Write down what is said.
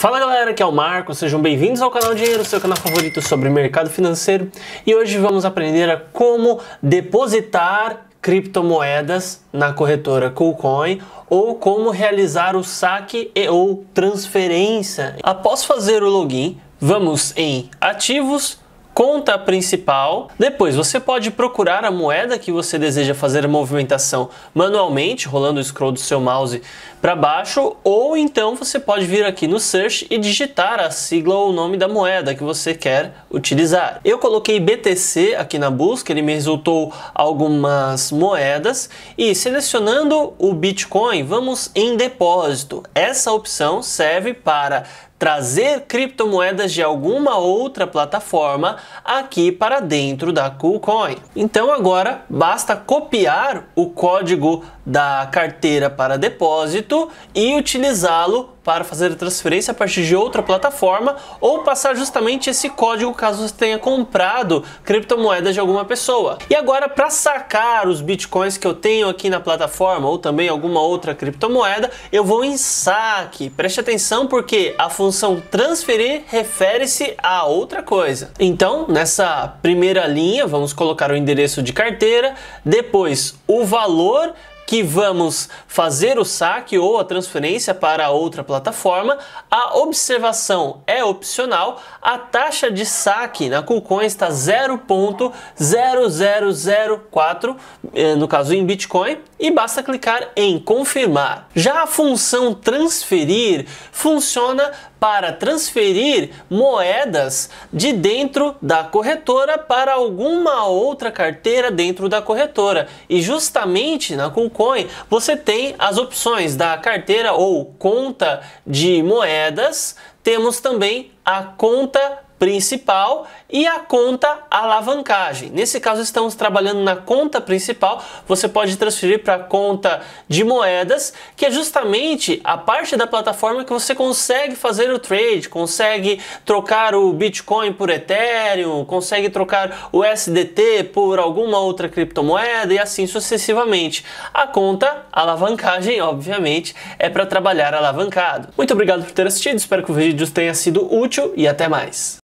Fala galera, aqui é o Marco, sejam bem-vindos ao canal Dinheiro, seu canal favorito sobre mercado financeiro. E hoje vamos aprender a como depositar criptomoedas na corretora KuCoin ou como realizar o saque e ou transferência. Após fazer o login, vamos em ativos conta principal. Depois você pode procurar a moeda que você deseja fazer a movimentação manualmente, rolando o scroll do seu mouse para baixo, ou então você pode vir aqui no search e digitar a sigla ou o nome da moeda que você quer utilizar. Eu coloquei BTC aqui na busca, ele me resultou algumas moedas e selecionando o Bitcoin, vamos em depósito. Essa opção serve para trazer criptomoedas de alguma outra plataforma aqui para dentro da KuCoin. Então agora basta copiar o código da carteira para depósito e utilizá-lo para fazer a transferência a partir de outra plataforma ou passar justamente esse código caso você tenha comprado criptomoedas de alguma pessoa. E agora para sacar os bitcoins que eu tenho aqui na plataforma ou também alguma outra criptomoeda, eu vou em saque. Preste atenção porque a função transferir refere-se a outra coisa. Então, nessa primeira linha, vamos colocar o endereço de carteira, depois o valor que vamos fazer o saque ou a transferência para outra plataforma, a observação é opcional, a taxa de saque na KuCoin está 0.0004, eh, no caso em Bitcoin, e basta clicar em confirmar. Já a função transferir funciona para transferir moedas de dentro da corretora para alguma outra carteira dentro da corretora. E justamente na KuCoin Bitcoin, você tem as opções da carteira ou conta de moedas, temos também a conta principal e a conta alavancagem. Nesse caso, estamos trabalhando na conta principal. Você pode transferir para a conta de moedas, que é justamente a parte da plataforma que você consegue fazer o trade, consegue trocar o Bitcoin por Ethereum, consegue trocar o SDT por alguma outra criptomoeda e assim sucessivamente. A conta alavancagem, obviamente, é para trabalhar alavancado. Muito obrigado por ter assistido, espero que o vídeo tenha sido útil e até mais.